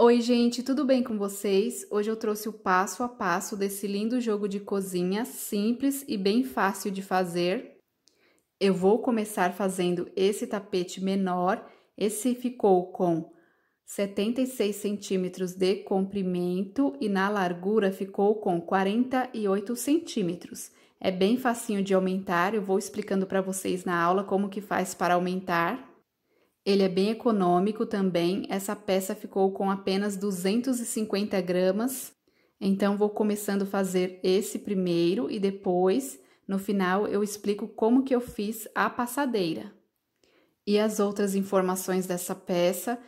Oi, gente, tudo bem com vocês? Hoje eu trouxe o passo a passo desse lindo jogo de cozinha, simples e bem fácil de fazer. Eu vou começar fazendo esse tapete menor. Esse ficou com 76 centímetros de comprimento e na largura ficou com 48 centímetros. É bem facinho de aumentar, eu vou explicando para vocês na aula como que faz para aumentar. Ele é bem econômico também. Essa peça ficou com apenas 250 gramas. Então, vou começando a fazer esse primeiro e depois, no final, eu explico como que eu fiz a passadeira. E as outras informações dessa peça,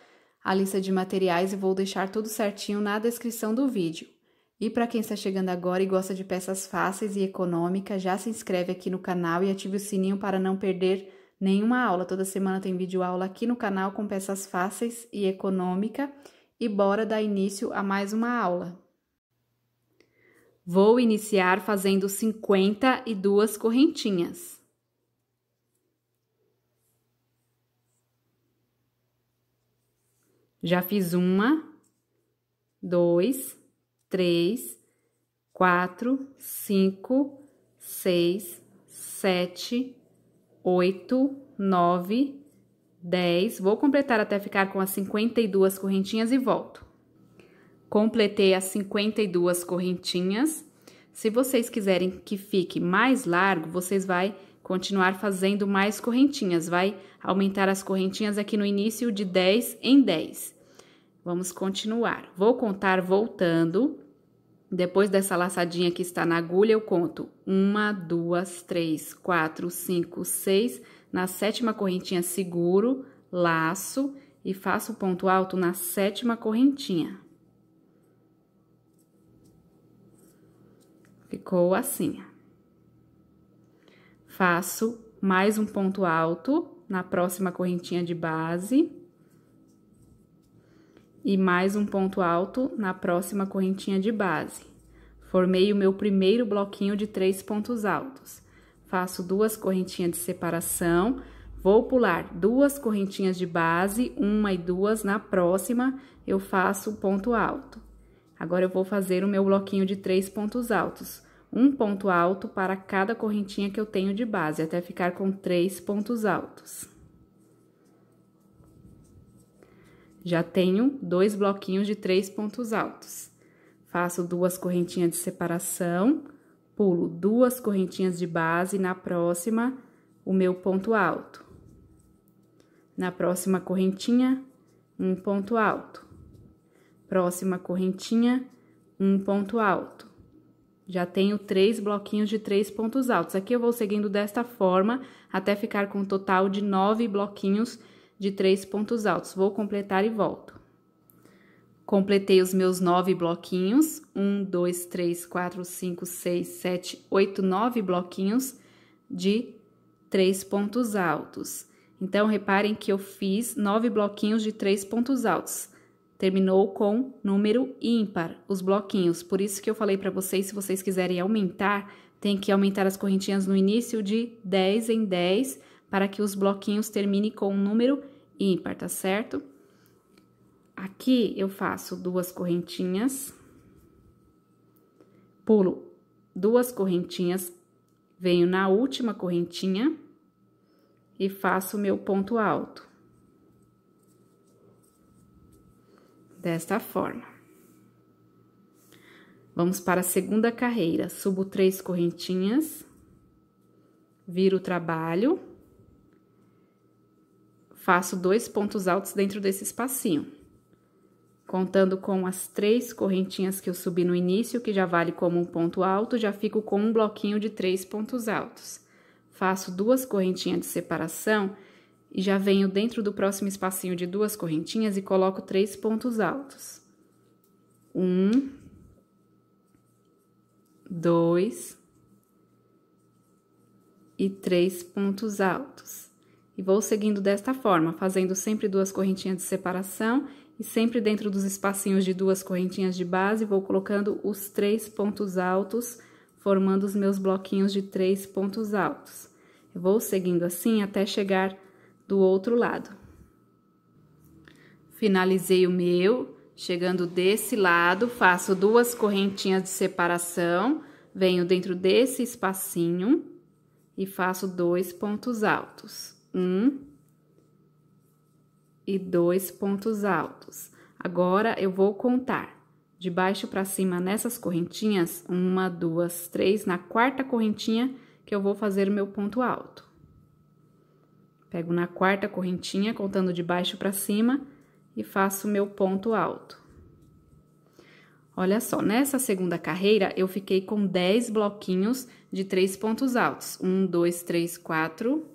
a lista de materiais, eu vou deixar tudo certinho na descrição do vídeo. E para quem está chegando agora e gosta de peças fáceis e econômicas, já se inscreve aqui no canal e ative o sininho para não perder Nenhuma aula, toda semana tem vídeo aula aqui no canal com peças fáceis e econômica e bora dar início a mais uma aula. Vou iniciar fazendo 52 correntinhas. Já fiz uma, dois, três, quatro, cinco, seis, sete, 8, 9, 10. Vou completar até ficar com as 52 correntinhas e volto. Completei as 52 correntinhas. Se vocês quiserem que fique mais largo, vocês vão continuar fazendo mais correntinhas. Vai aumentar as correntinhas aqui no início de 10 em 10. Vamos continuar. Vou contar voltando. Depois dessa laçadinha que está na agulha, eu conto uma, duas, três, quatro, cinco, seis. Na sétima correntinha, seguro, laço e faço ponto alto na sétima correntinha. Ficou assim. Faço mais um ponto alto na próxima correntinha de base e mais um ponto alto na próxima correntinha de base. Formei o meu primeiro bloquinho de três pontos altos. Faço duas correntinhas de separação, vou pular duas correntinhas de base, uma e duas, na próxima eu faço ponto alto. Agora, eu vou fazer o meu bloquinho de três pontos altos. Um ponto alto para cada correntinha que eu tenho de base, até ficar com três pontos altos. Já tenho dois bloquinhos de três pontos altos. Faço duas correntinhas de separação, pulo duas correntinhas de base na próxima o meu ponto alto. Na próxima correntinha, um ponto alto. Próxima correntinha, um ponto alto. Já tenho três bloquinhos de três pontos altos. Aqui eu vou seguindo desta forma até ficar com um total de nove bloquinhos de três pontos altos. Vou completar e volto. Completei os meus nove bloquinhos, um, dois, três, quatro, cinco, seis, sete, oito, nove bloquinhos de três pontos altos. Então, reparem que eu fiz nove bloquinhos de três pontos altos. Terminou com número ímpar, os bloquinhos. Por isso que eu falei para vocês, se vocês quiserem aumentar, tem que aumentar as correntinhas no início de 10 em 10, para que os bloquinhos terminem com um número ímpar, tá certo? Aqui eu faço duas correntinhas, pulo duas correntinhas, venho na última correntinha e faço meu ponto alto. Desta forma. Vamos para a segunda carreira. Subo três correntinhas, viro o trabalho, faço dois pontos altos dentro desse espacinho. Contando com as três correntinhas que eu subi no início, que já vale como um ponto alto, já fico com um bloquinho de três pontos altos. Faço duas correntinhas de separação e já venho dentro do próximo espacinho de duas correntinhas e coloco três pontos altos. Um, dois e três pontos altos. E vou seguindo desta forma, fazendo sempre duas correntinhas de separação e sempre dentro dos espacinhos de duas correntinhas de base, vou colocando os três pontos altos, formando os meus bloquinhos de três pontos altos. Eu vou seguindo assim até chegar do outro lado. Finalizei o meu, chegando desse lado, faço duas correntinhas de separação, venho dentro desse espacinho e faço dois pontos altos. Um e dois pontos altos. Agora eu vou contar de baixo para cima nessas correntinhas, uma, duas, três, na quarta correntinha que eu vou fazer o meu ponto alto. Pego na quarta correntinha, contando de baixo para cima, e faço o meu ponto alto. Olha só, nessa segunda carreira, eu fiquei com 10 bloquinhos de três pontos altos. Um, dois, três, quatro,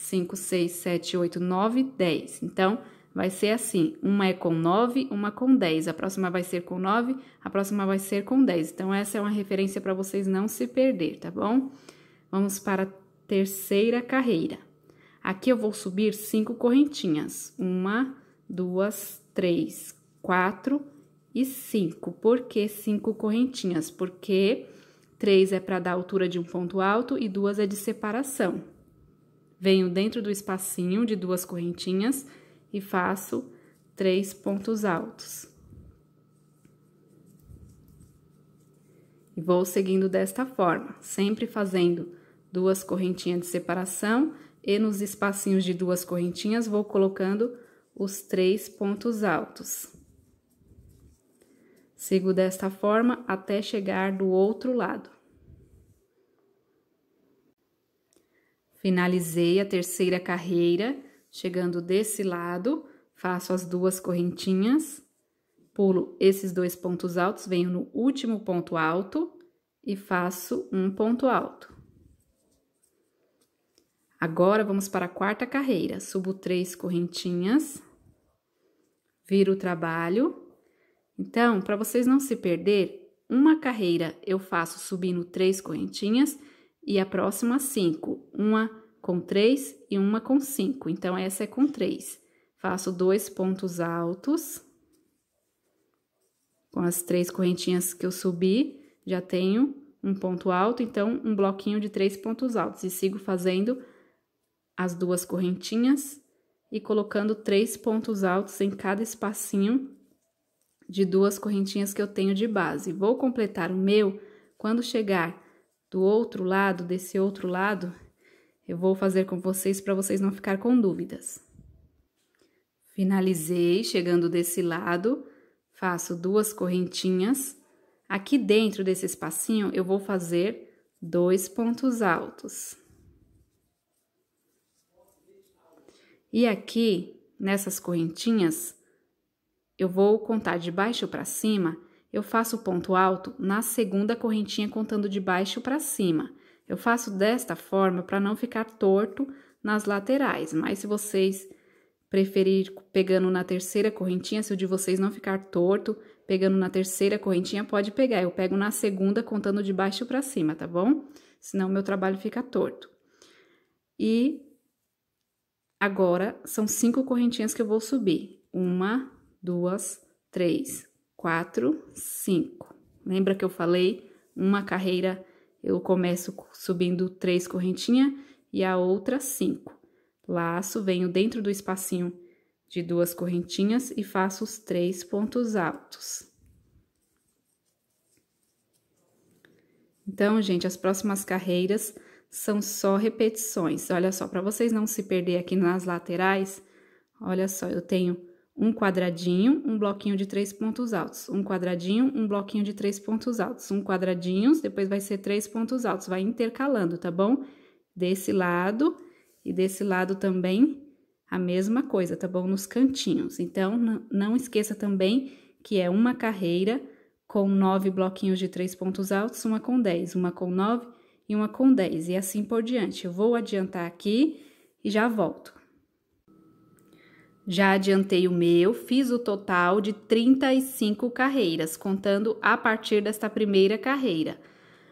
5, 6, 7, 8, 9, 10. Então, vai ser assim, uma é com 9, uma com 10. A próxima vai ser com 9, a próxima vai ser com 10. Então, essa é uma referência para vocês não se perder, tá bom? Vamos para a terceira carreira. Aqui eu vou subir cinco correntinhas. Uma, duas, três, quatro e cinco. Por que cinco correntinhas? Porque três é para dar altura de um ponto alto e duas é de separação venho dentro do espacinho de duas correntinhas e faço três pontos altos. E vou seguindo desta forma, sempre fazendo duas correntinhas de separação e nos espacinhos de duas correntinhas vou colocando os três pontos altos. Sigo desta forma até chegar do outro lado. Finalizei a terceira carreira, chegando desse lado, faço as duas correntinhas, pulo esses dois pontos altos, venho no último ponto alto e faço um ponto alto. Agora, vamos para a quarta carreira. Subo três correntinhas, viro o trabalho. Então, para vocês não se perder, uma carreira eu faço subindo três correntinhas e a próxima 5, uma com 3 e uma com 5. Então, essa é com 3. Faço dois pontos altos. Com as três correntinhas que eu subi, já tenho um ponto alto, então, um bloquinho de três pontos altos. E sigo fazendo as duas correntinhas e colocando três pontos altos em cada espacinho de duas correntinhas que eu tenho de base. Vou completar o meu quando chegar do outro lado, desse outro lado, eu vou fazer com vocês para vocês não ficar com dúvidas. Finalizei, chegando desse lado, faço duas correntinhas. Aqui dentro desse espacinho, eu vou fazer dois pontos altos. E aqui, nessas correntinhas, eu vou contar de baixo para cima eu faço o ponto alto na segunda correntinha contando de baixo para cima. Eu faço desta forma para não ficar torto nas laterais, mas se vocês preferir pegando na terceira correntinha, se o de vocês não ficar torto, pegando na terceira correntinha, pode pegar. Eu pego na segunda contando de baixo para cima, tá bom? Senão meu trabalho fica torto. E agora são cinco correntinhas que eu vou subir. Uma, duas, três, quatro, cinco. Lembra que eu falei? Uma carreira eu começo subindo três correntinhas e a outra cinco. Laço, venho dentro do espacinho de duas correntinhas e faço os três pontos altos. Então, gente, as próximas carreiras são só repetições. Olha só, para vocês não se perder aqui nas laterais, olha só, eu tenho um quadradinho, um bloquinho de três pontos altos, um quadradinho, um bloquinho de três pontos altos, um quadradinho, depois vai ser três pontos altos, vai intercalando, tá bom? Desse lado e desse lado também a mesma coisa, tá bom? Nos cantinhos. Então, não esqueça também que é uma carreira com nove bloquinhos de três pontos altos, uma com dez, uma com nove e uma com dez, e assim por diante. Eu vou adiantar aqui e já volto. Já adiantei o meu, fiz o total de 35 carreiras, contando a partir desta primeira carreira.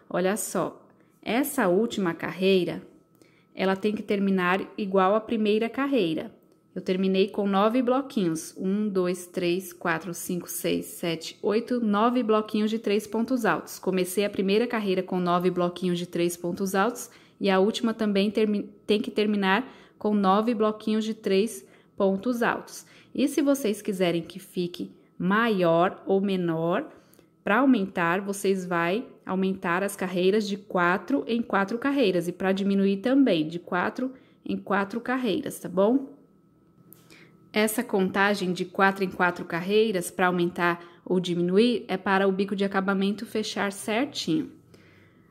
Olha só, essa última carreira, ela tem que terminar igual à primeira carreira. Eu terminei com nove bloquinhos. Um, dois, três, quatro, cinco, seis, sete, oito, nove bloquinhos de três pontos altos. Comecei a primeira carreira com nove bloquinhos de três pontos altos e a última também tem que terminar com nove bloquinhos de três pontos pontos altos. E se vocês quiserem que fique maior ou menor, para aumentar, vocês vai aumentar as carreiras de quatro em quatro carreiras e para diminuir também de quatro em quatro carreiras, tá bom? Essa contagem de quatro em quatro carreiras para aumentar ou diminuir é para o bico de acabamento fechar certinho.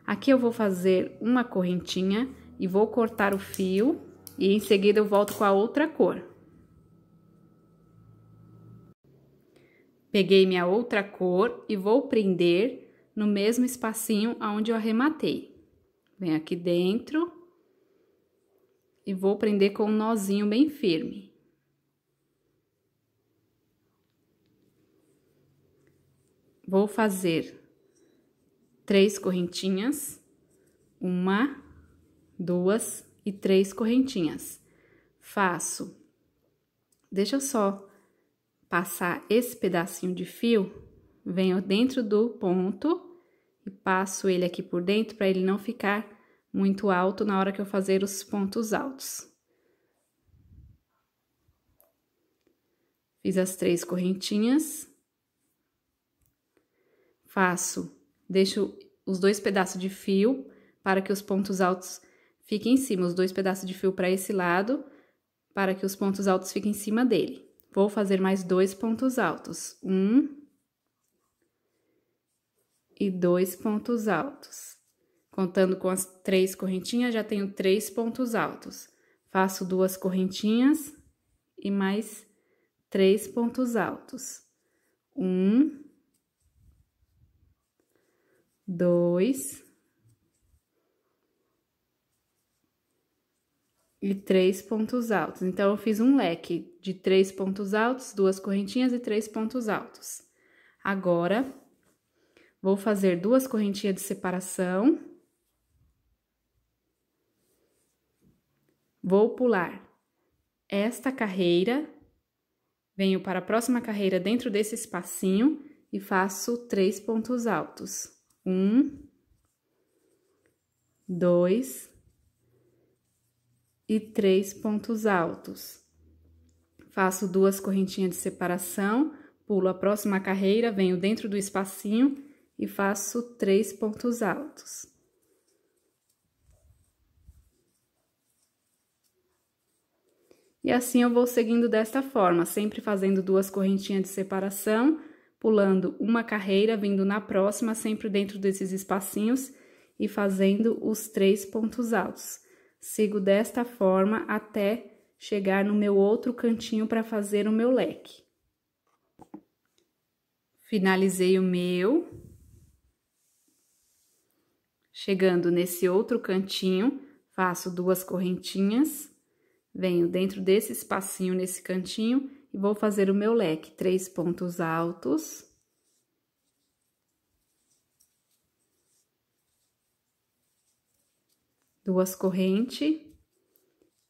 Aqui eu vou fazer uma correntinha e vou cortar o fio e em seguida eu volto com a outra cor. Peguei minha outra cor e vou prender no mesmo espacinho aonde eu arrematei. Vem aqui dentro e vou prender com um nozinho bem firme. Vou fazer três correntinhas, uma, duas e três correntinhas. Faço, deixa eu só passar esse pedacinho de fio, venho dentro do ponto e passo ele aqui por dentro para ele não ficar muito alto na hora que eu fazer os pontos altos. Fiz as três correntinhas. Faço, deixo os dois pedaços de fio para que os pontos altos fiquem em cima, os dois pedaços de fio para esse lado, para que os pontos altos fiquem em cima dele. Vou fazer mais dois pontos altos. Um e dois pontos altos. Contando com as três correntinhas, já tenho três pontos altos. Faço duas correntinhas e mais três pontos altos. Um, dois, e três pontos altos. Então, eu fiz um leque de três pontos altos, duas correntinhas e três pontos altos. Agora, vou fazer duas correntinhas de separação. Vou pular esta carreira, venho para a próxima carreira dentro desse espacinho e faço três pontos altos. Um, dois, e três pontos altos. Faço duas correntinhas de separação, pulo a próxima carreira, venho dentro do espacinho e faço três pontos altos. E assim eu vou seguindo desta forma, sempre fazendo duas correntinhas de separação, pulando uma carreira, vindo na próxima, sempre dentro desses espacinhos e fazendo os três pontos altos. Sigo desta forma até chegar no meu outro cantinho para fazer o meu leque. Finalizei o meu. Chegando nesse outro cantinho, faço duas correntinhas, venho dentro desse espacinho, nesse cantinho, e vou fazer o meu leque. Três pontos altos. duas correntes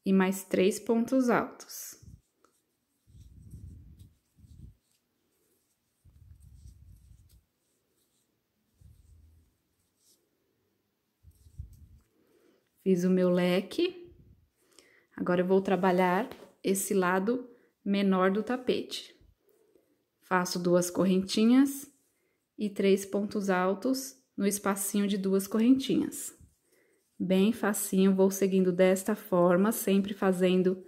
e mais três pontos altos. Fiz o meu leque. Agora eu vou trabalhar esse lado menor do tapete. Faço duas correntinhas e três pontos altos no espacinho de duas correntinhas bem facinho, vou seguindo desta forma, sempre fazendo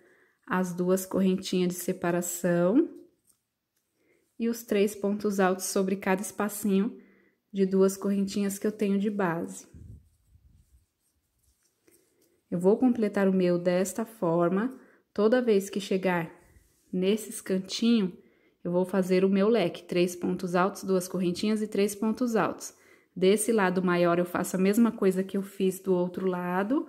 as duas correntinhas de separação e os três pontos altos sobre cada espacinho de duas correntinhas que eu tenho de base. Eu vou completar o meu desta forma, toda vez que chegar nesses cantinhos, eu vou fazer o meu leque, três pontos altos, duas correntinhas e três pontos altos. Desse lado maior, eu faço a mesma coisa que eu fiz do outro lado.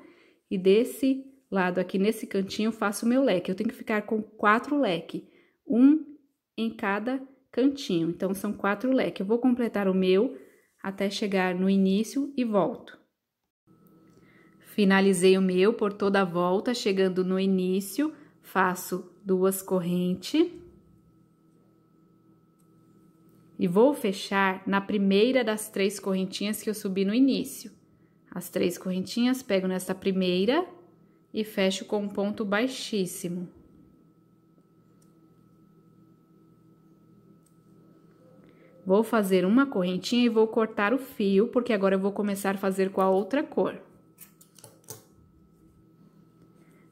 E desse lado aqui, nesse cantinho, eu faço o meu leque. Eu tenho que ficar com quatro leque, um em cada cantinho. Então, são quatro leque. Eu vou completar o meu até chegar no início e volto. Finalizei o meu por toda a volta, chegando no início, faço duas correntes e vou fechar na primeira das três correntinhas que eu subi no início. As três correntinhas, pego nessa primeira e fecho com um ponto baixíssimo. Vou fazer uma correntinha e vou cortar o fio, porque agora eu vou começar a fazer com a outra cor.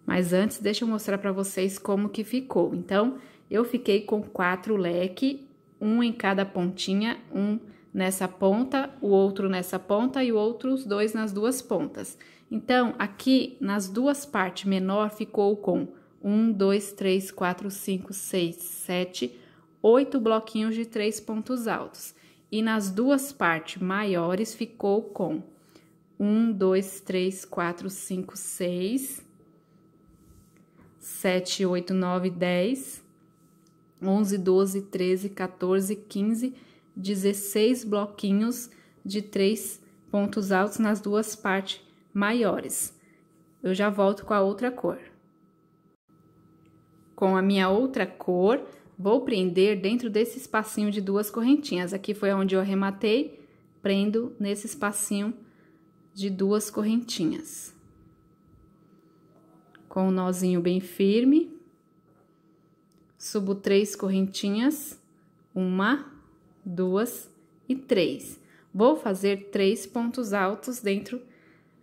Mas antes, deixa eu mostrar para vocês como que ficou. Então, eu fiquei com quatro leque um em cada pontinha, um nessa ponta, o outro nessa ponta e outros dois nas duas pontas. Então, aqui nas duas partes menor ficou com 1, 2, 3, 4, 5, 6, 7, 8 bloquinhos de três pontos altos. E nas duas partes maiores ficou com 1, 2, 3, 4, 5, 6, 7, 8, 9, 10, 11, 12, 13, 14, 15, 16 bloquinhos de três pontos altos nas duas partes maiores. Eu já volto com a outra cor. Com a minha outra cor, vou prender dentro desse espacinho de duas correntinhas. Aqui foi onde eu arrematei, prendo nesse espacinho de duas correntinhas. Com o um nozinho bem firme subo três correntinhas, uma, duas e três. Vou fazer três pontos altos dentro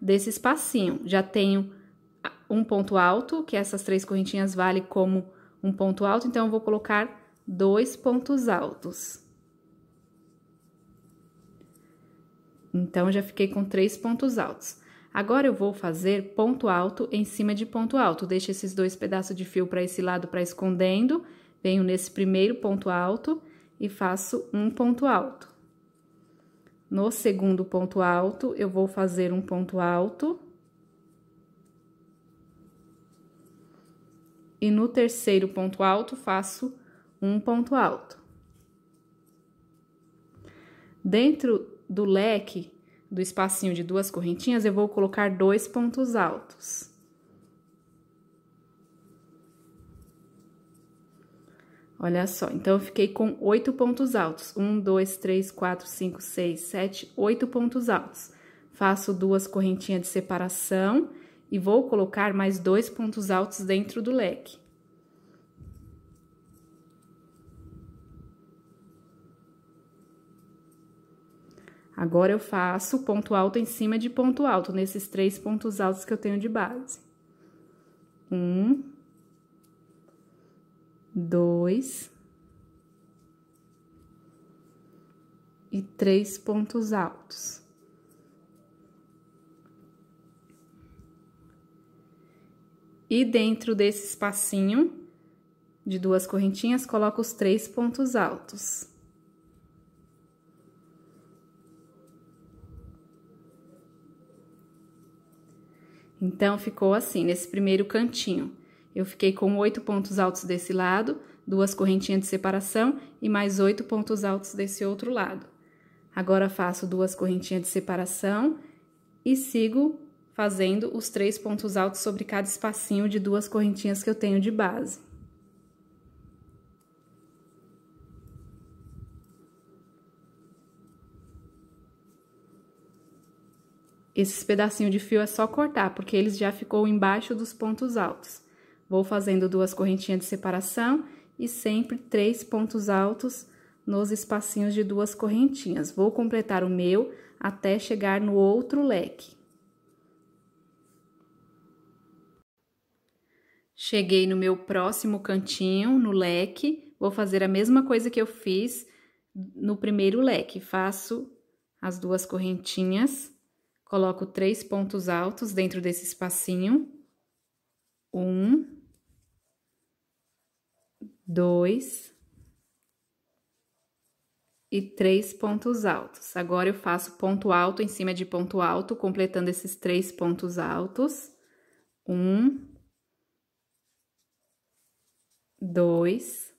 desse espacinho. Já tenho um ponto alto, que essas três correntinhas vale como um ponto alto, então eu vou colocar dois pontos altos. Então, já fiquei com três pontos altos. Agora eu vou fazer ponto alto em cima de ponto alto. Deixo esses dois pedaços de fio para esse lado para escondendo. Venho nesse primeiro ponto alto e faço um ponto alto. No segundo ponto alto, eu vou fazer um ponto alto. E no terceiro ponto alto, faço um ponto alto. Dentro do leque, do espacinho de duas correntinhas, eu vou colocar dois pontos altos. Olha só, então eu fiquei com oito pontos altos. Um, dois, três, quatro, cinco, seis, sete, oito pontos altos. Faço duas correntinhas de separação e vou colocar mais dois pontos altos dentro do leque. Agora eu faço ponto alto em cima de ponto alto, nesses três pontos altos que eu tenho de base. Um, dois e três pontos altos. E dentro desse espacinho de duas correntinhas, coloco os três pontos altos. Então ficou assim, nesse primeiro cantinho. Eu fiquei com oito pontos altos desse lado, duas correntinhas de separação e mais oito pontos altos desse outro lado. Agora faço duas correntinhas de separação e sigo fazendo os três pontos altos sobre cada espacinho de duas correntinhas que eu tenho de base. Esses pedacinhos de fio é só cortar, porque eles já ficou embaixo dos pontos altos. Vou fazendo duas correntinhas de separação e sempre três pontos altos nos espacinhos de duas correntinhas. Vou completar o meu até chegar no outro leque. Cheguei no meu próximo cantinho, no leque, vou fazer a mesma coisa que eu fiz no primeiro leque. Faço as duas correntinhas Coloco três pontos altos dentro desse espacinho. Um. Dois. E três pontos altos. Agora, eu faço ponto alto em cima de ponto alto, completando esses três pontos altos. Um. Dois.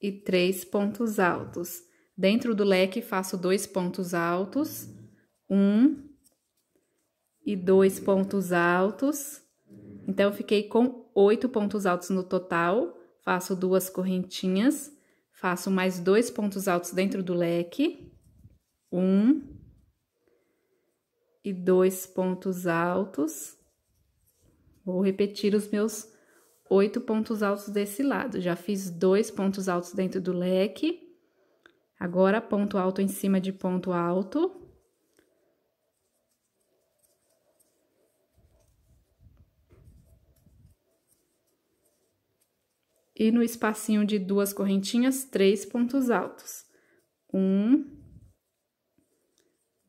E três pontos altos. Dentro do leque, faço dois pontos altos um e dois pontos altos. Então, fiquei com oito pontos altos no total. Faço duas correntinhas, faço mais dois pontos altos dentro do leque. Um e dois pontos altos. Vou repetir os meus oito pontos altos desse lado. Já fiz dois pontos altos dentro do leque. Agora, ponto alto em cima de ponto alto. e no espacinho de duas correntinhas, três pontos altos. Um,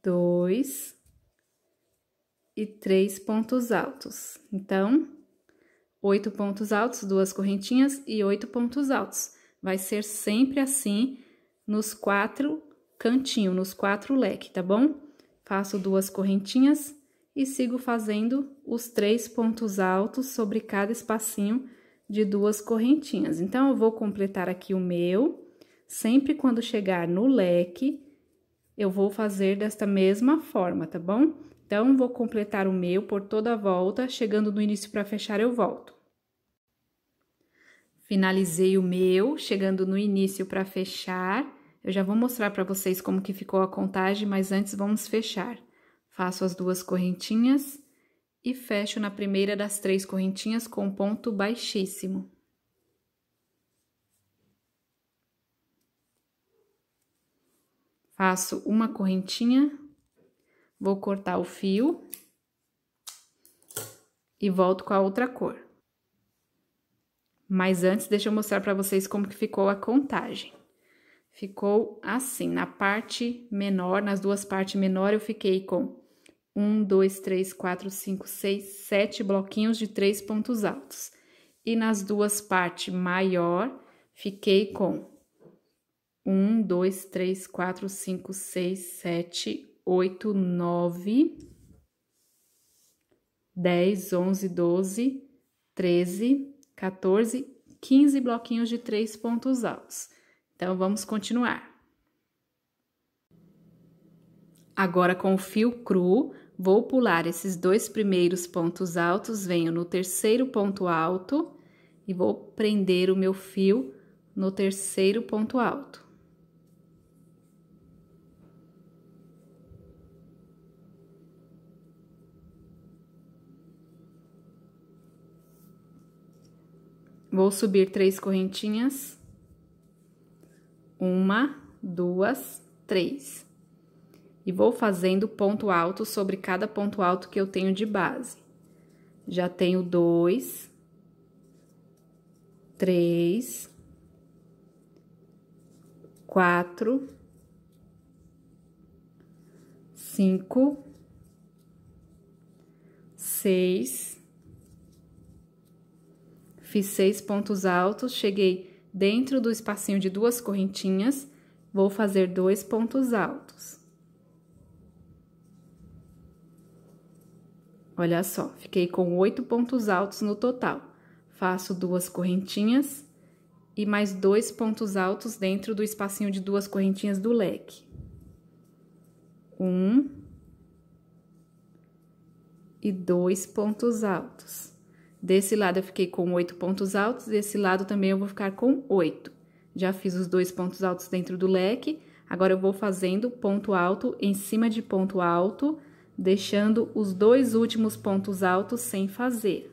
dois e três pontos altos. Então, oito pontos altos, duas correntinhas e oito pontos altos. Vai ser sempre assim nos quatro cantinhos, nos quatro leques, tá bom? Faço duas correntinhas e sigo fazendo os três pontos altos sobre cada espacinho de duas correntinhas. Então, eu vou completar aqui o meu, sempre quando chegar no leque, eu vou fazer desta mesma forma, tá bom? Então, vou completar o meu por toda a volta, chegando no início para fechar, eu volto. Finalizei o meu, chegando no início para fechar. Eu já vou mostrar para vocês como que ficou a contagem, mas antes vamos fechar. Faço as duas correntinhas e fecho na primeira das três correntinhas com ponto baixíssimo. Faço uma correntinha, vou cortar o fio e volto com a outra cor. Mas antes, deixa eu mostrar para vocês como que ficou a contagem. Ficou assim, na parte menor, nas duas partes menor, eu fiquei com um, dois, três, quatro, cinco, seis, sete bloquinhos de três pontos altos. E nas duas partes maior, fiquei com um, dois, três, quatro, cinco, seis, sete, oito, nove, dez, onze, doze, treze, 14, 15 bloquinhos de três pontos altos. Então, vamos continuar. Agora, com o fio cru, Vou pular esses dois primeiros pontos altos, venho no terceiro ponto alto e vou prender o meu fio no terceiro ponto alto. Vou subir três correntinhas. Uma, duas, três e vou fazendo ponto alto sobre cada ponto alto que eu tenho de base. Já tenho dois, três, quatro, cinco, seis. Fiz seis pontos altos, cheguei dentro do espacinho de duas correntinhas, vou fazer dois pontos altos. Olha só, fiquei com oito pontos altos no total. Faço duas correntinhas e mais dois pontos altos dentro do espacinho de duas correntinhas do leque. Um e dois pontos altos. Desse lado eu fiquei com oito pontos altos, desse lado também eu vou ficar com oito. Já fiz os dois pontos altos dentro do leque, agora eu vou fazendo ponto alto em cima de ponto alto deixando os dois últimos pontos altos sem fazer.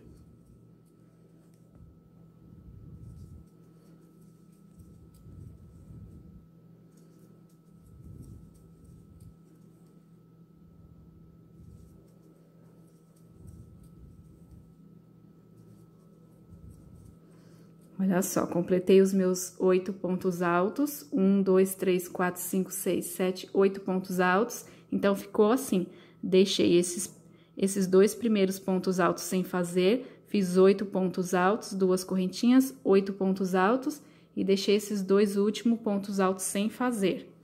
Olha só, completei os meus oito pontos altos. Um, dois, três, quatro, cinco, seis, sete, oito pontos altos. Então, ficou assim. Deixei esses, esses dois primeiros pontos altos sem fazer, fiz oito pontos altos, duas correntinhas, oito pontos altos e deixei esses dois últimos pontos altos sem fazer.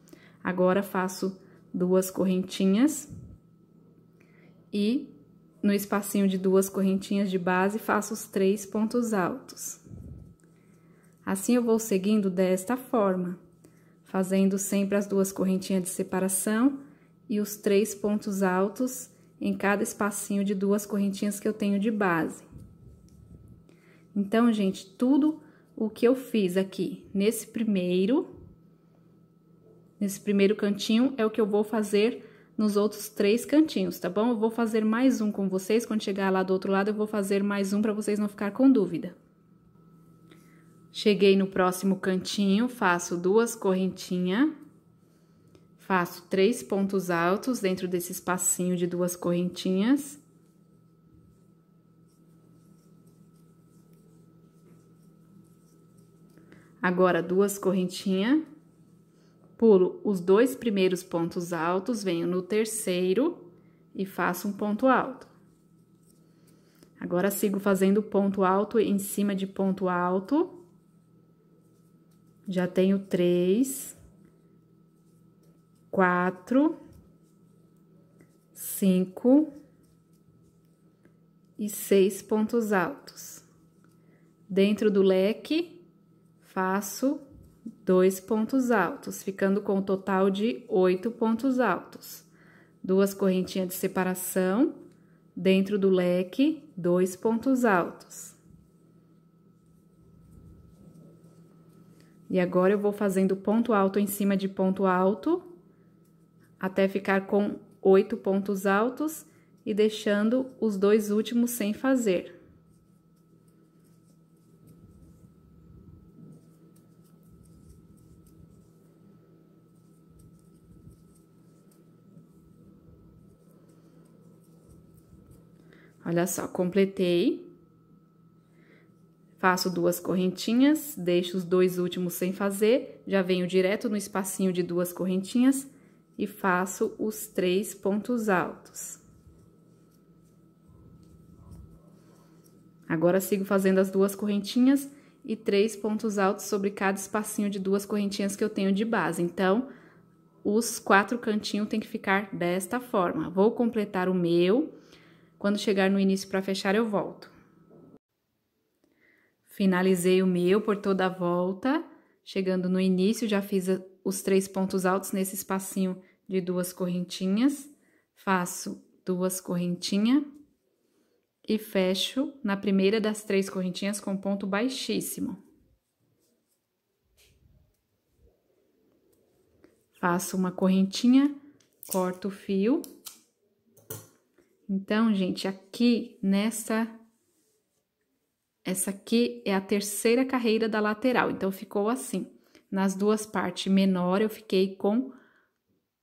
Agora, faço duas correntinhas e no espacinho de duas correntinhas de base, faço os três pontos altos. Assim, eu vou seguindo desta forma, fazendo sempre as duas correntinhas de separação, e os três pontos altos em cada espacinho de duas correntinhas que eu tenho de base. Então, gente, tudo o que eu fiz aqui nesse primeiro, nesse primeiro cantinho, é o que eu vou fazer nos outros três cantinhos, tá bom? Eu vou fazer mais um com vocês, quando chegar lá do outro lado, eu vou fazer mais um para vocês não ficar com dúvida. Cheguei no próximo cantinho, faço duas correntinhas. Faço três pontos altos dentro desse espacinho de duas correntinhas. Agora, duas correntinhas. Pulo os dois primeiros pontos altos, venho no terceiro e faço um ponto alto. Agora, sigo fazendo ponto alto em cima de ponto alto. Já tenho três quatro, cinco e seis pontos altos. Dentro do leque, faço dois pontos altos, ficando com o um total de oito pontos altos. Duas correntinhas de separação, dentro do leque, dois pontos altos. E agora eu vou fazendo ponto alto em cima de ponto alto até ficar com oito pontos altos e deixando os dois últimos sem fazer. Olha só, completei. Faço duas correntinhas, deixo os dois últimos sem fazer, já venho direto no espacinho de duas correntinhas e faço os três pontos altos. Agora, sigo fazendo as duas correntinhas e três pontos altos sobre cada espacinho de duas correntinhas que eu tenho de base. Então, os quatro cantinhos tem que ficar desta forma. Vou completar o meu, quando chegar no início para fechar, eu volto. Finalizei o meu por toda a volta, chegando no início, já fiz os três pontos altos nesse espacinho de duas correntinhas, faço duas correntinhas e fecho na primeira das três correntinhas com ponto baixíssimo. Faço uma correntinha, corto o fio. Então, gente, aqui nessa... Essa aqui é a terceira carreira da lateral, então ficou assim. Nas duas partes menor, eu fiquei com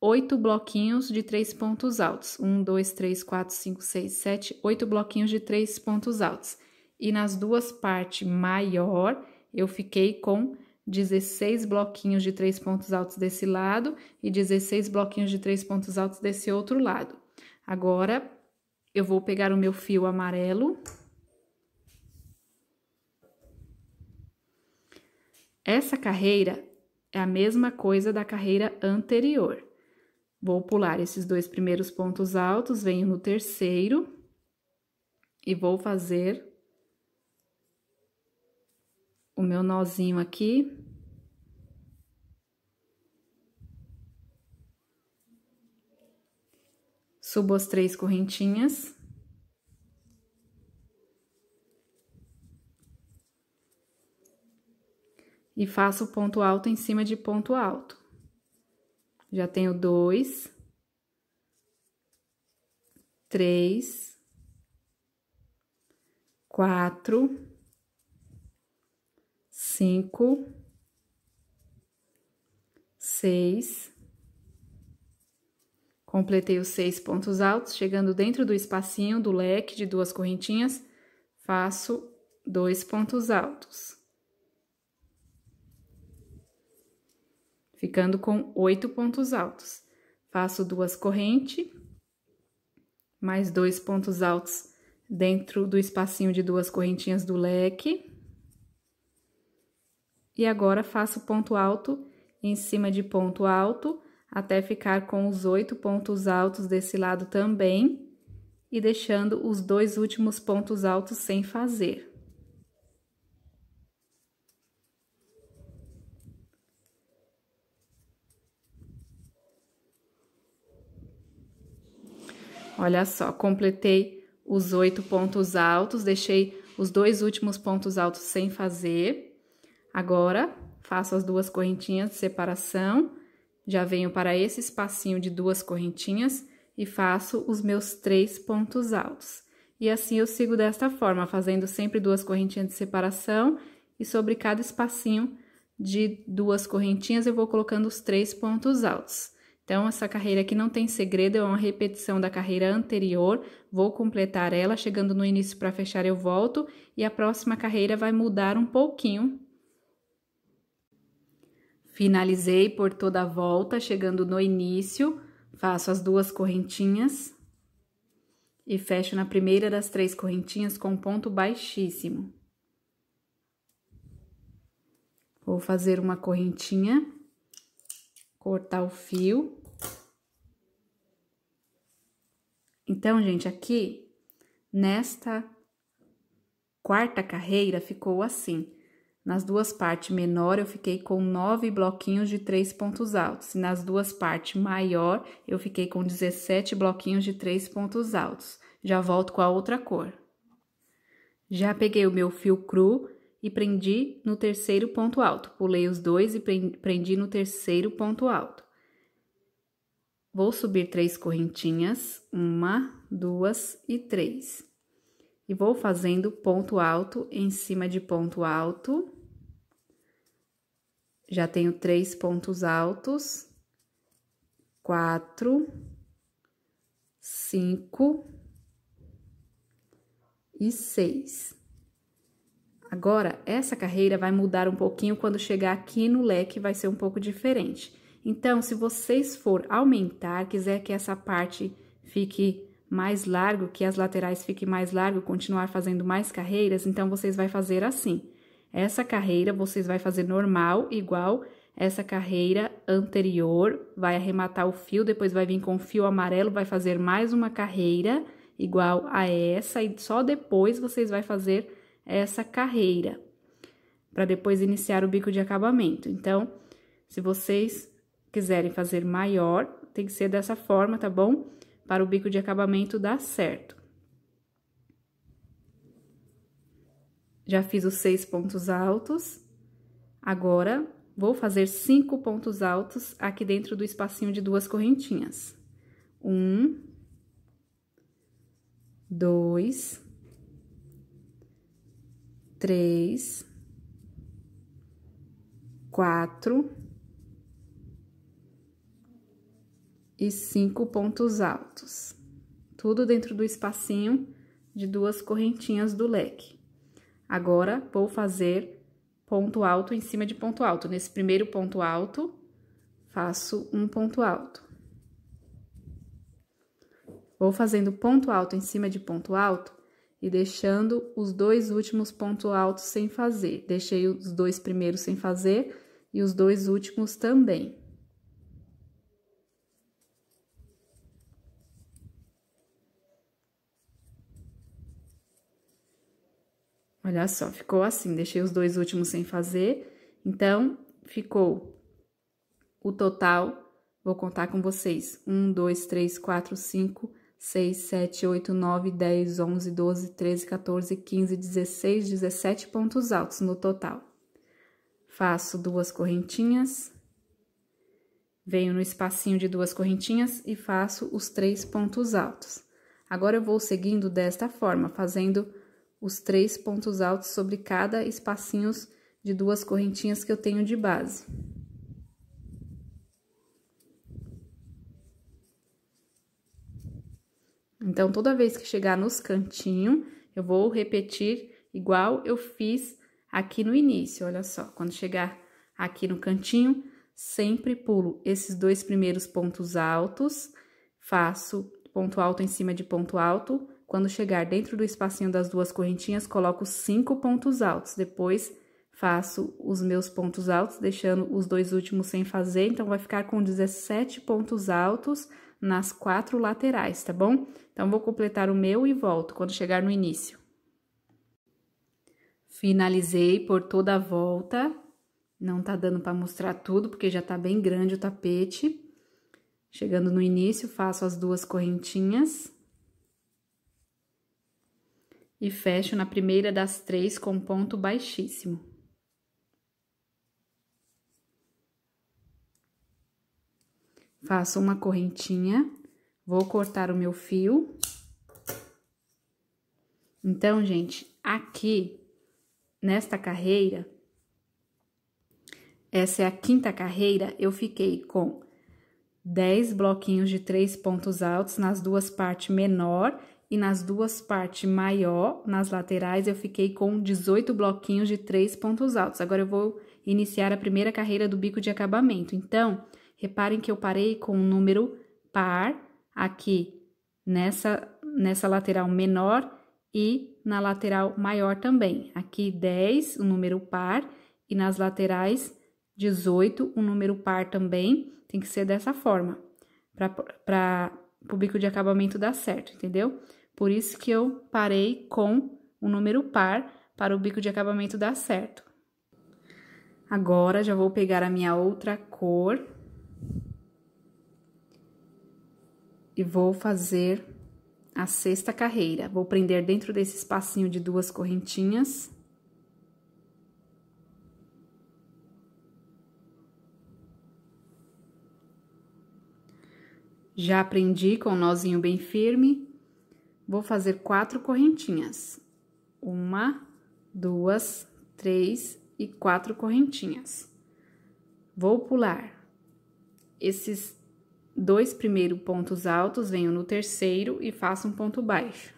oito bloquinhos de três pontos altos. Um, dois, três, quatro, cinco, seis, sete, oito bloquinhos de três pontos altos. E nas duas partes maior, eu fiquei com 16 bloquinhos de três pontos altos desse lado e 16 bloquinhos de três pontos altos desse outro lado. Agora, eu vou pegar o meu fio amarelo Essa carreira é a mesma coisa da carreira anterior. Vou pular esses dois primeiros pontos altos, venho no terceiro e vou fazer o meu nozinho aqui. Subo as três correntinhas. e faço ponto alto em cima de ponto alto. Já tenho dois, três, quatro, cinco, seis. Completei os seis pontos altos, chegando dentro do espacinho do leque de duas correntinhas, faço dois pontos altos. ficando com oito pontos altos. Faço duas correntes, mais dois pontos altos dentro do espacinho de duas correntinhas do leque. E agora faço ponto alto em cima de ponto alto, até ficar com os oito pontos altos desse lado também, e deixando os dois últimos pontos altos sem fazer. Olha só, completei os oito pontos altos, deixei os dois últimos pontos altos sem fazer. Agora, faço as duas correntinhas de separação, já venho para esse espacinho de duas correntinhas e faço os meus três pontos altos. E assim eu sigo desta forma, fazendo sempre duas correntinhas de separação e sobre cada espacinho de duas correntinhas eu vou colocando os três pontos altos. Então, essa carreira aqui não tem segredo, é uma repetição da carreira anterior. Vou completar ela, chegando no início para fechar, eu volto. E a próxima carreira vai mudar um pouquinho. Finalizei por toda a volta, chegando no início, faço as duas correntinhas. E fecho na primeira das três correntinhas com ponto baixíssimo. Vou fazer uma correntinha cortar o fio. Então, gente, aqui nesta quarta carreira ficou assim. Nas duas partes menor, eu fiquei com nove bloquinhos de três pontos altos. E nas duas partes maior, eu fiquei com 17 bloquinhos de três pontos altos. Já volto com a outra cor. Já peguei o meu fio cru e prendi no terceiro ponto alto. Pulei os dois e prendi no terceiro ponto alto. Vou subir três correntinhas, uma, duas e três. E vou fazendo ponto alto em cima de ponto alto. Já tenho três pontos altos, quatro, cinco e seis. Agora, essa carreira vai mudar um pouquinho quando chegar aqui no leque, vai ser um pouco diferente. Então, se vocês for aumentar, quiser que essa parte fique mais largo, que as laterais fiquem mais largo, continuar fazendo mais carreiras, então vocês vai fazer assim. Essa carreira vocês vai fazer normal, igual essa carreira anterior, vai arrematar o fio, depois vai vir com fio amarelo, vai fazer mais uma carreira igual a essa e só depois vocês vai fazer essa carreira para depois iniciar o bico de acabamento. Então, se vocês quiserem fazer maior, tem que ser dessa forma, tá bom? Para o bico de acabamento dar certo. Já fiz os seis pontos altos. Agora, vou fazer cinco pontos altos aqui dentro do espacinho de duas correntinhas. Um, dois, três, quatro e cinco pontos altos. Tudo dentro do espacinho de duas correntinhas do leque. Agora, vou fazer ponto alto em cima de ponto alto. Nesse primeiro ponto alto, faço um ponto alto. Vou fazendo ponto alto em cima de ponto alto e deixando os dois últimos ponto altos sem fazer. Deixei os dois primeiros sem fazer e os dois últimos também. Olha só, ficou assim, deixei os dois últimos sem fazer, então ficou o total, vou contar com vocês, um, dois, três, quatro, cinco, 6, 7, 8, 9, 10, 11, 12, 13, 14, 15, 16, 17 pontos altos no total. Faço duas correntinhas, venho no espacinho de duas correntinhas e faço os três pontos altos. Agora, eu vou seguindo desta forma, fazendo os três pontos altos sobre cada espacinho de duas correntinhas que eu tenho de base. Então, toda vez que chegar nos cantinhos, eu vou repetir igual eu fiz aqui no início, olha só. Quando chegar aqui no cantinho, sempre pulo esses dois primeiros pontos altos, faço ponto alto em cima de ponto alto. Quando chegar dentro do espacinho das duas correntinhas, coloco cinco pontos altos. Depois, faço os meus pontos altos, deixando os dois últimos sem fazer. Então, vai ficar com 17 pontos altos nas quatro laterais, tá bom? Então, vou completar o meu e volto quando chegar no início. Finalizei por toda a volta. Não tá dando para mostrar tudo, porque já tá bem grande o tapete. Chegando no início, faço as duas correntinhas. E fecho na primeira das três com ponto baixíssimo. Faço uma correntinha, vou cortar o meu fio. Então, gente, aqui, nesta carreira, essa é a quinta carreira, eu fiquei com 10 bloquinhos de três pontos altos nas duas partes menor e nas duas partes maior, nas laterais, eu fiquei com 18 bloquinhos de três pontos altos. Agora eu vou iniciar a primeira carreira do bico de acabamento. Então, Reparem que eu parei com o número par aqui nessa, nessa lateral menor e na lateral maior também. Aqui 10, o um número par, e nas laterais 18, o um número par também. Tem que ser dessa forma, para o bico de acabamento dar certo, entendeu? Por isso que eu parei com o um número par para o bico de acabamento dar certo. Agora, já vou pegar a minha outra cor, e vou fazer a sexta carreira. Vou prender dentro desse espacinho de duas correntinhas. Já prendi com o um nozinho bem firme. Vou fazer quatro correntinhas. Uma, duas, três e quatro correntinhas. Vou pular esses dois primeiros pontos altos, venho no terceiro e faço um ponto baixo.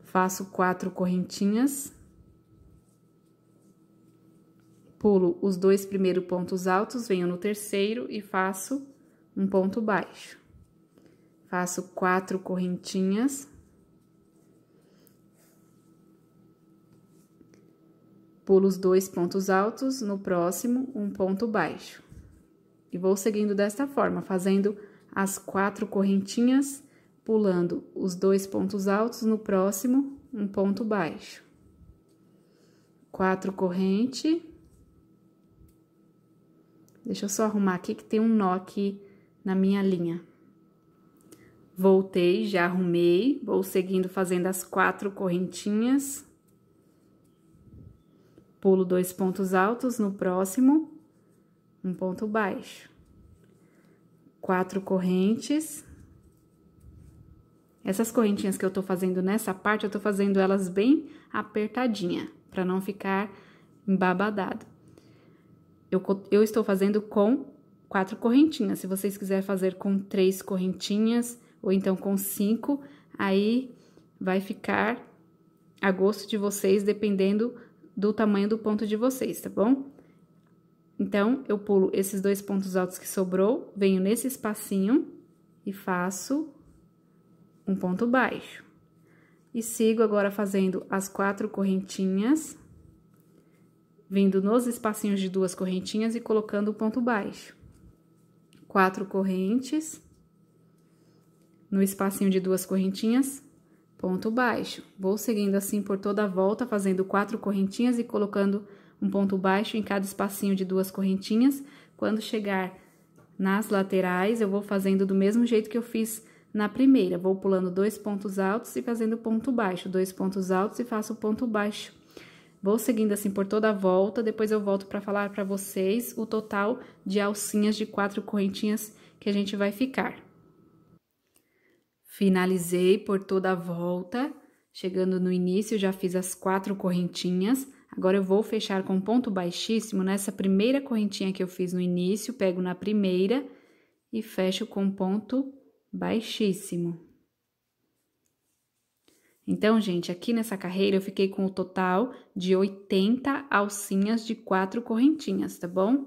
Faço quatro correntinhas. Pulo os dois primeiros pontos altos, venho no terceiro e faço um ponto baixo. Faço quatro correntinhas. Pulo os dois pontos altos, no próximo, um ponto baixo e vou seguindo desta forma, fazendo as quatro correntinhas, pulando os dois pontos altos no próximo, um ponto baixo. Quatro corrente. Deixa eu só arrumar aqui que tem um nó aqui na minha linha. Voltei, já arrumei, vou seguindo fazendo as quatro correntinhas. Pulo dois pontos altos no próximo, um ponto baixo, quatro correntes. Essas correntinhas que eu tô fazendo nessa parte, eu tô fazendo elas bem apertadinha, para não ficar embabadado. Eu, eu estou fazendo com quatro correntinhas. Se vocês quiserem fazer com três correntinhas, ou então com cinco, aí vai ficar a gosto de vocês, dependendo do tamanho do ponto de vocês, tá bom? Então, eu pulo esses dois pontos altos que sobrou, venho nesse espacinho e faço um ponto baixo. E sigo agora fazendo as quatro correntinhas, vindo nos espacinhos de duas correntinhas e colocando o ponto baixo. Quatro correntes, no espacinho de duas correntinhas, ponto baixo. Vou seguindo assim por toda a volta, fazendo quatro correntinhas e colocando um ponto baixo em cada espacinho de duas correntinhas. Quando chegar nas laterais, eu vou fazendo do mesmo jeito que eu fiz na primeira. Vou pulando dois pontos altos e fazendo ponto baixo, dois pontos altos e faço ponto baixo. Vou seguindo assim por toda a volta, depois eu volto para falar para vocês o total de alcinhas de quatro correntinhas que a gente vai ficar. Finalizei por toda a volta, chegando no início já fiz as quatro correntinhas, Agora eu vou fechar com ponto baixíssimo nessa primeira correntinha que eu fiz no início, pego na primeira e fecho com ponto baixíssimo. Então, gente, aqui nessa carreira eu fiquei com o total de 80 alcinhas de quatro correntinhas, tá bom?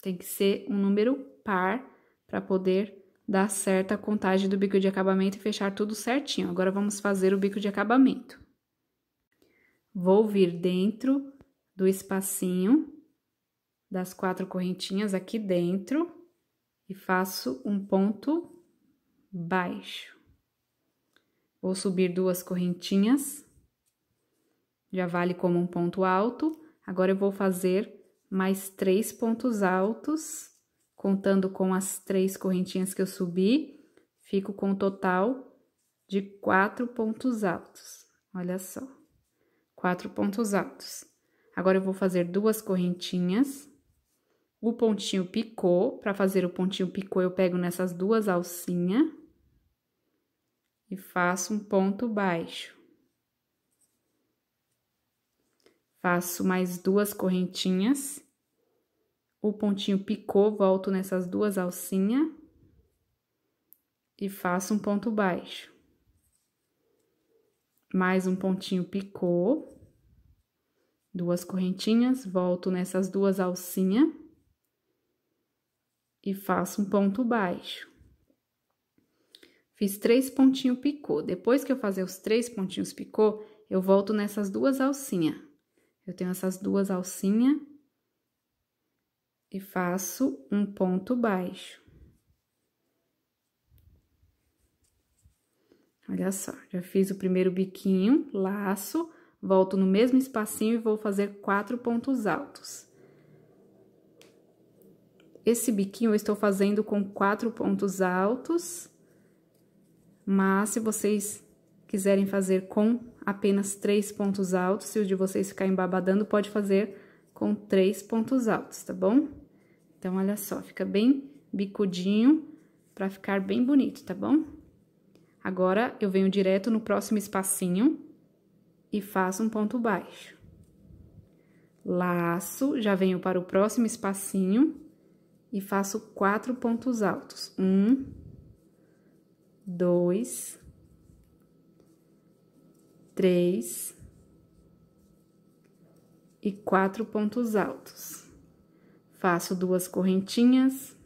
Tem que ser um número par para poder dar certa contagem do bico de acabamento e fechar tudo certinho. Agora, vamos fazer o bico de acabamento. Vou vir dentro do espacinho das quatro correntinhas aqui dentro e faço um ponto baixo. Vou subir duas correntinhas, já vale como um ponto alto. Agora eu vou fazer mais três pontos altos, contando com as três correntinhas que eu subi, fico com um total de quatro pontos altos. Olha só quatro pontos altos. Agora, eu vou fazer duas correntinhas. O pontinho picô, para fazer o pontinho picô, eu pego nessas duas alcinhas e faço um ponto baixo. Faço mais duas correntinhas. O pontinho picô, volto nessas duas alcinhas e faço um ponto baixo mais um pontinho picô, duas correntinhas, volto nessas duas alcinhas e faço um ponto baixo. Fiz três pontinhos picô. Depois que eu fazer os três pontinhos picô, eu volto nessas duas alcinhas. Eu tenho essas duas alcinhas e faço um ponto baixo. Olha só, já fiz o primeiro biquinho, laço, volto no mesmo espacinho e vou fazer quatro pontos altos. Esse biquinho eu estou fazendo com quatro pontos altos, mas se vocês quiserem fazer com apenas três pontos altos, se o de vocês ficar embabadando, pode fazer com três pontos altos, tá bom? Então, olha só, fica bem bicudinho, para ficar bem bonito, tá bom? Agora, eu venho direto no próximo espacinho e faço um ponto baixo. Laço, já venho para o próximo espacinho e faço quatro pontos altos. Um, dois, três e quatro pontos altos. Faço duas correntinhas,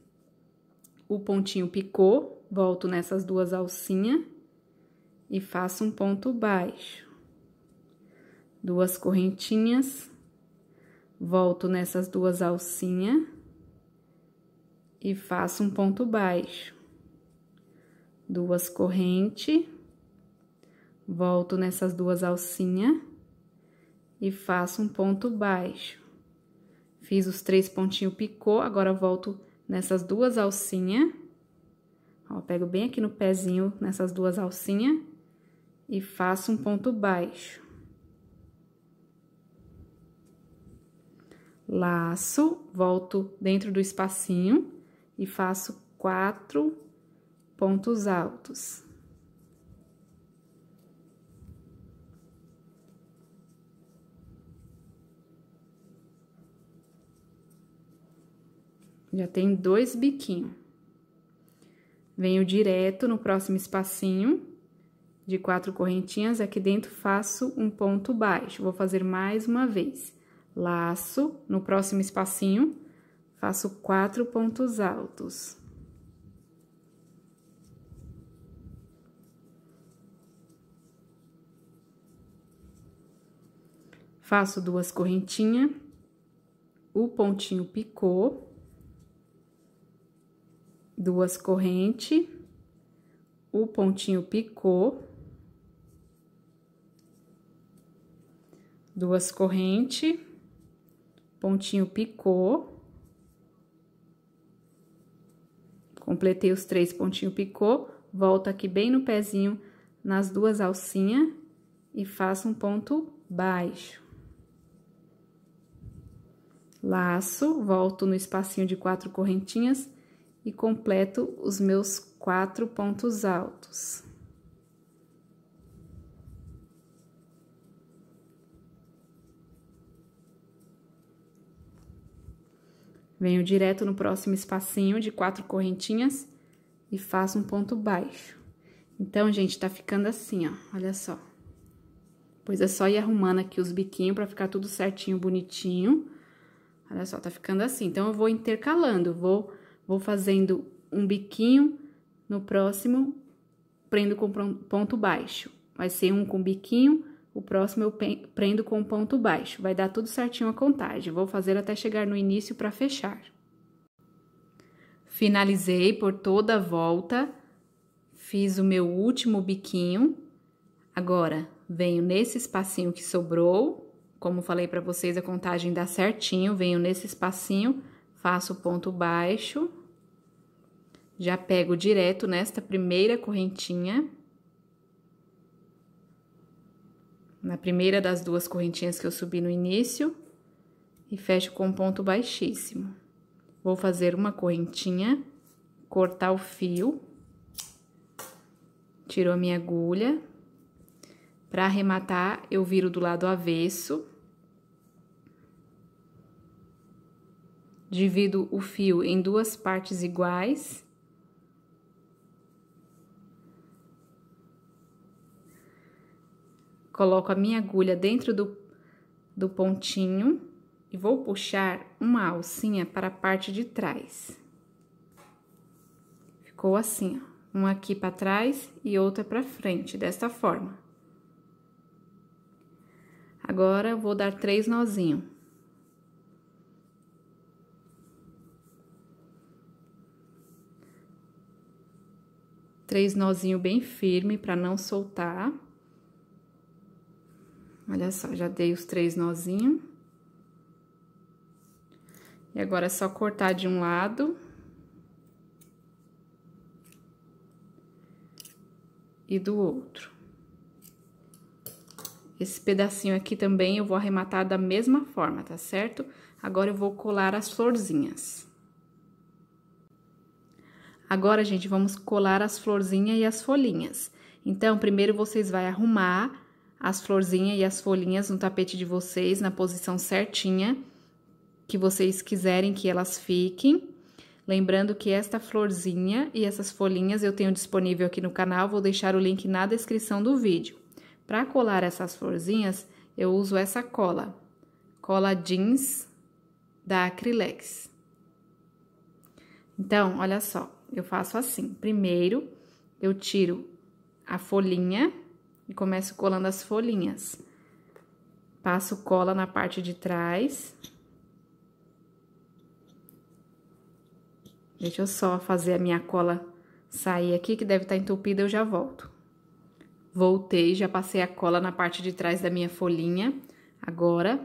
o pontinho picou, volto nessas duas alcinhas e faço um ponto baixo. Duas correntinhas, volto nessas duas alcinhas e faço um ponto baixo. Duas corrente, volto nessas duas alcinhas e faço um ponto baixo. Fiz os três pontinhos picô, agora volto nessas duas alcinhas Ó, pego bem aqui no pezinho, nessas duas alcinhas, e faço um ponto baixo. Laço, volto dentro do espacinho e faço quatro pontos altos. Já tem dois biquinhos. Venho direto no próximo espacinho de quatro correntinhas, aqui dentro faço um ponto baixo. Vou fazer mais uma vez. Laço, no próximo espacinho, faço quatro pontos altos. Faço duas correntinhas, o pontinho picou, duas correntes, o pontinho picô, duas correntes, pontinho picô, completei os três pontinhos picô, volto aqui bem no pezinho nas duas alcinhas e faço um ponto baixo. Laço, volto no espacinho de quatro correntinhas, e completo os meus quatro pontos altos. Venho direto no próximo espacinho de quatro correntinhas e faço um ponto baixo. Então, gente, tá ficando assim, ó, olha só. Pois é só ir arrumando aqui os biquinhos pra ficar tudo certinho, bonitinho. Olha só, tá ficando assim. Então, eu vou intercalando, vou Vou fazendo um biquinho no próximo, prendo com ponto baixo. Vai ser um com biquinho, o próximo eu prendo com ponto baixo. Vai dar tudo certinho a contagem. Vou fazer até chegar no início para fechar. Finalizei por toda a volta, fiz o meu último biquinho. Agora, venho nesse espacinho que sobrou, como falei para vocês, a contagem dá certinho, venho nesse espacinho faço ponto baixo, já pego direto nesta primeira correntinha, na primeira das duas correntinhas que eu subi no início, e fecho com ponto baixíssimo. Vou fazer uma correntinha, cortar o fio, tiro a minha agulha, para arrematar eu viro do lado avesso, Divido o fio em duas partes iguais. Coloco a minha agulha dentro do, do pontinho e vou puxar uma alcinha para a parte de trás. Ficou assim, ó. Uma aqui para trás e outra para frente, desta forma. Agora, vou dar três nozinhos. três nozinho bem firme para não soltar. Olha só, já dei os três nozinhos. E agora é só cortar de um lado. E do outro. Esse pedacinho aqui também eu vou arrematar da mesma forma, tá certo? Agora eu vou colar as florzinhas. Agora, gente, vamos colar as florzinhas e as folhinhas. Então, primeiro vocês vão arrumar as florzinhas e as folhinhas no tapete de vocês, na posição certinha que vocês quiserem que elas fiquem. Lembrando que esta florzinha e essas folhinhas eu tenho disponível aqui no canal, vou deixar o link na descrição do vídeo. Para colar essas florzinhas, eu uso essa cola, cola jeans da Acrylex. Então, olha só, eu faço assim. Primeiro, eu tiro a folhinha e começo colando as folhinhas. Passo cola na parte de trás. Deixa eu só fazer a minha cola sair aqui, que deve estar tá entupida, eu já volto. Voltei, já passei a cola na parte de trás da minha folhinha. Agora,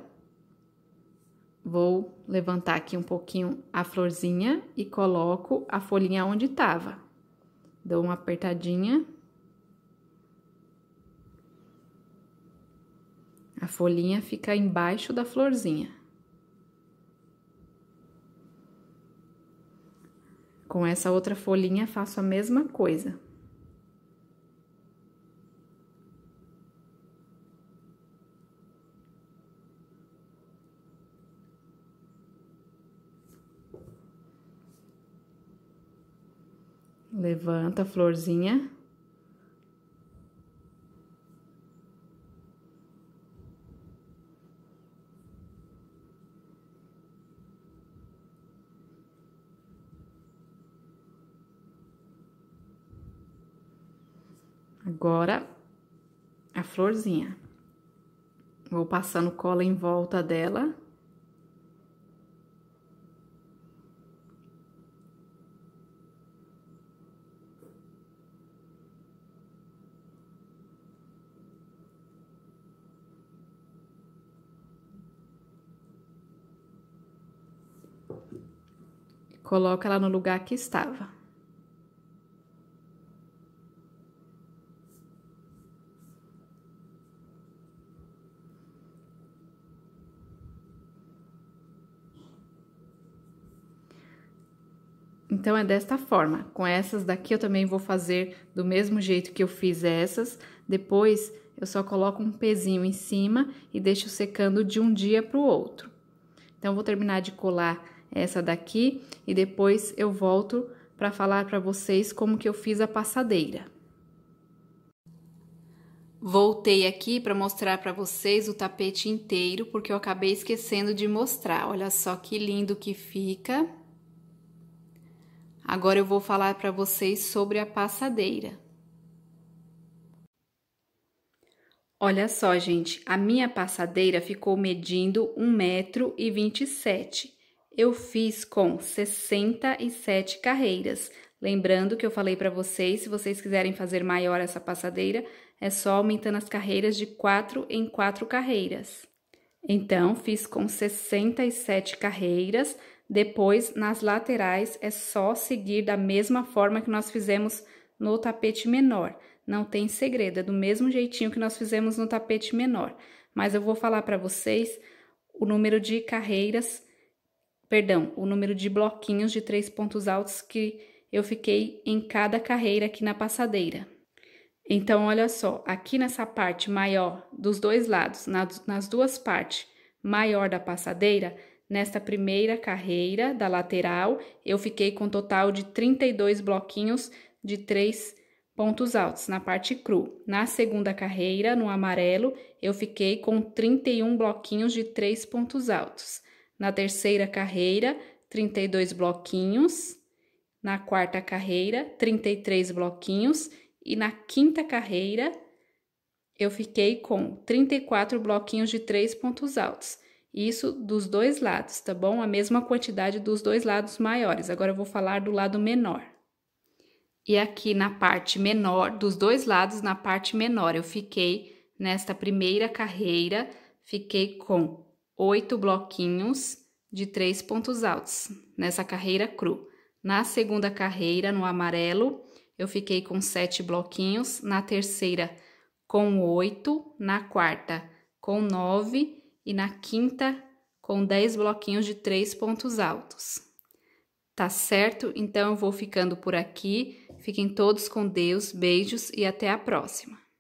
Vou levantar aqui um pouquinho a florzinha e coloco a folhinha onde estava. Dou uma apertadinha. A folhinha fica embaixo da florzinha. Com essa outra folhinha faço a mesma coisa. Levanta a florzinha. Agora a florzinha. Vou passando cola em volta dela. Coloca ela no lugar que estava. Então é desta forma. Com essas daqui eu também vou fazer do mesmo jeito que eu fiz essas. Depois eu só coloco um pezinho em cima e deixo secando de um dia para o outro. Então vou terminar de colar essa daqui, e depois eu volto para falar para vocês como que eu fiz a passadeira. Voltei aqui para mostrar para vocês o tapete inteiro, porque eu acabei esquecendo de mostrar. Olha só que lindo que fica. Agora eu vou falar para vocês sobre a passadeira. Olha só, gente, a minha passadeira ficou medindo 1,27 metro eu fiz com 67 carreiras. Lembrando que eu falei para vocês, se vocês quiserem fazer maior essa passadeira, é só aumentando as carreiras de 4 em 4 carreiras. Então, fiz com 67 carreiras, depois, nas laterais, é só seguir da mesma forma que nós fizemos no tapete menor. Não tem segredo, é do mesmo jeitinho que nós fizemos no tapete menor. Mas eu vou falar para vocês o número de carreiras perdão, o número de bloquinhos de três pontos altos que eu fiquei em cada carreira aqui na passadeira. Então, olha só, aqui nessa parte maior dos dois lados, nas duas partes maior da passadeira, nesta primeira carreira da lateral, eu fiquei com um total de 32 bloquinhos de três pontos altos na parte cru. Na segunda carreira, no amarelo, eu fiquei com 31 bloquinhos de três pontos altos. Na terceira carreira, 32 bloquinhos. Na quarta carreira, 33 bloquinhos. E na quinta carreira, eu fiquei com 34 bloquinhos de três pontos altos. Isso dos dois lados, tá bom? A mesma quantidade dos dois lados maiores. Agora eu vou falar do lado menor. E aqui na parte menor, dos dois lados, na parte menor, eu fiquei nesta primeira carreira, fiquei com oito bloquinhos de três pontos altos nessa carreira cru. Na segunda carreira, no amarelo, eu fiquei com sete bloquinhos, na terceira com oito, na quarta com nove e na quinta com dez bloquinhos de três pontos altos. Tá certo? Então eu vou ficando por aqui. Fiquem todos com Deus, beijos e até a próxima!